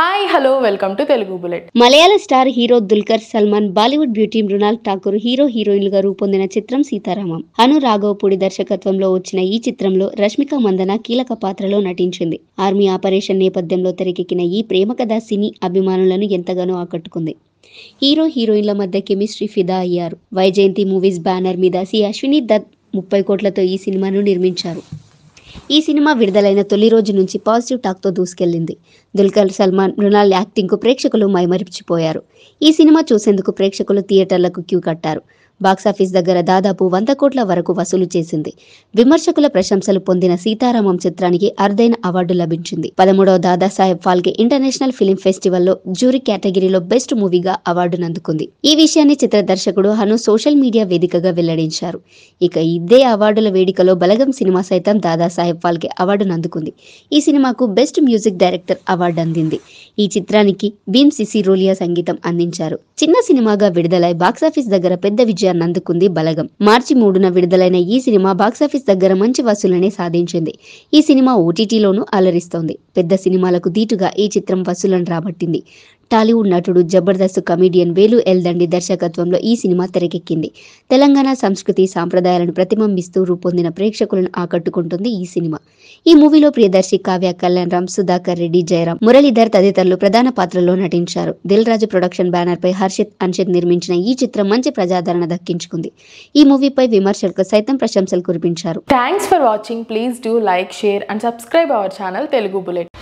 hi hello welcome to Telugu మలయాళ star hero Dulquer Salmaan Bollywood beauty Mrunal Thakur hero heroine గా రూపొందిన చిత్రం సీతారామం అను రాఘవపూడి దర్శకత్వంలో వచ్చిన ఈ చిత్రంలో రష్మిక మందన కీలక పాత్రలో నటించింది ఆర్మీ ఆపరేషన్ నేపథ్యంలో తెరకెక్కిన ఈ ప్రేమ కథ సినీ అభిమానులను ఎంతగానో ఆకట్టుకుంది హీరో హీరోయిన్ల మధ్య కెమిస్ట్రీ ఫిదా అయ్యారు వైజయంతి మూవీస్ బ్యానర్ మీద సి అశ్విని దత్ ముప్పై కోట్లతో ఈ సినిమాను నిర్మించారు ఈ సినిమా విడుదలైన తొలి రోజు నుంచి పాజిటివ్ టాక్ తో దూసుకెళ్లింది దుల్కర్ సల్మాన్ మృణాల్ యాక్టింగ్ కు ప్రేక్షకులు మైమరిచిపోయారు ఈ సినిమా చూసేందుకు ప్రేక్షకులు థియేటర్లకు క్యూ కట్టారు బాక్సాఫీస్ దగ్గర దాదాపు వంద కోట్ల వరకు వసూలు చేసింది విమర్శకుల ప్రశంసలు పొందిన సీతారామం చిత్రానికి అరుదైన అవార్డు లభించింది పదమూడవ దాదాసాహెబ్ ఫాల్కే ఇంటర్నేషనల్ ఫిలిం లో జ్యూరీ కేటగిరీలో బెస్ట్ మూవీగా అవార్డును అందుకుంది ఈ విషయాన్ని చిత్ర దర్శకుడు హను సోషల్ మీడియా వేదికగా వెల్లడించారు ఇక ఇదే అవార్డుల వేడుకలో బలగం సినిమా సైతం దాదాసాహెబ్ ఫాల్కే అవార్డును అందుకుంది ఈ సినిమాకు బెస్ట్ మ్యూజిక్ డైరెక్టర్ అవార్డు అందింది ఈ చిత్రానికి భీమ్ సిసిరోలియా సంగీతం అందించారు చిన్న సినిమాగా విడుదలై బాక్సాఫీస్ దగ్గర పెద్ద విజయం ఎన్టీఆర్ నందుకుంది బలగం మార్చి మూడున విడుదలైన ఈ సినిమా బాక్సాఫీస్ దగ్గర మంచి వసూలనే సాధించింది ఈ సినిమా ఓటీటీలోనూ అలరిస్తోంది పెద్ద సినిమాలకు దీటుగా ఈ చిత్రం వసూలను రాబట్టింది టాలీవుడ్ నటుడు జబర్దస్త్ కమిడియన్ వేలు ఎల్ దండి దర్శకత్వంలో ఈ సినిమా తెరకెక్కింది తెలంగాణ సంస్కృతి సాంప్రదాయాలను ప్రతిబింబిస్తూ రూపొందిన ప్రేక్షకులను ఆకట్టుకుంటుంది ఈ సినిమా ఈ మూవీలో ప్రియదర్శి కావ్య కళ్యాణ్ రామ్ సుధాకర్ రెడ్డి జయరాం మురళీధర్ తదితరులు ప్రధాన పాత్రల్లో నటించారు దిల్ రాజు ప్రొడక్షన్ బ్యానర్ పై హర్షిత్ అన్షిత్ నిర్మించిన ఈ చిత్రం మంచి ప్రజాదరణ దక్కించుకుంది ఈ మూవీపై విమర్శలకు సైతం ప్రశంసలు కురిపించారు thanks for watching please do like share and subscribe our channel Telugu bullet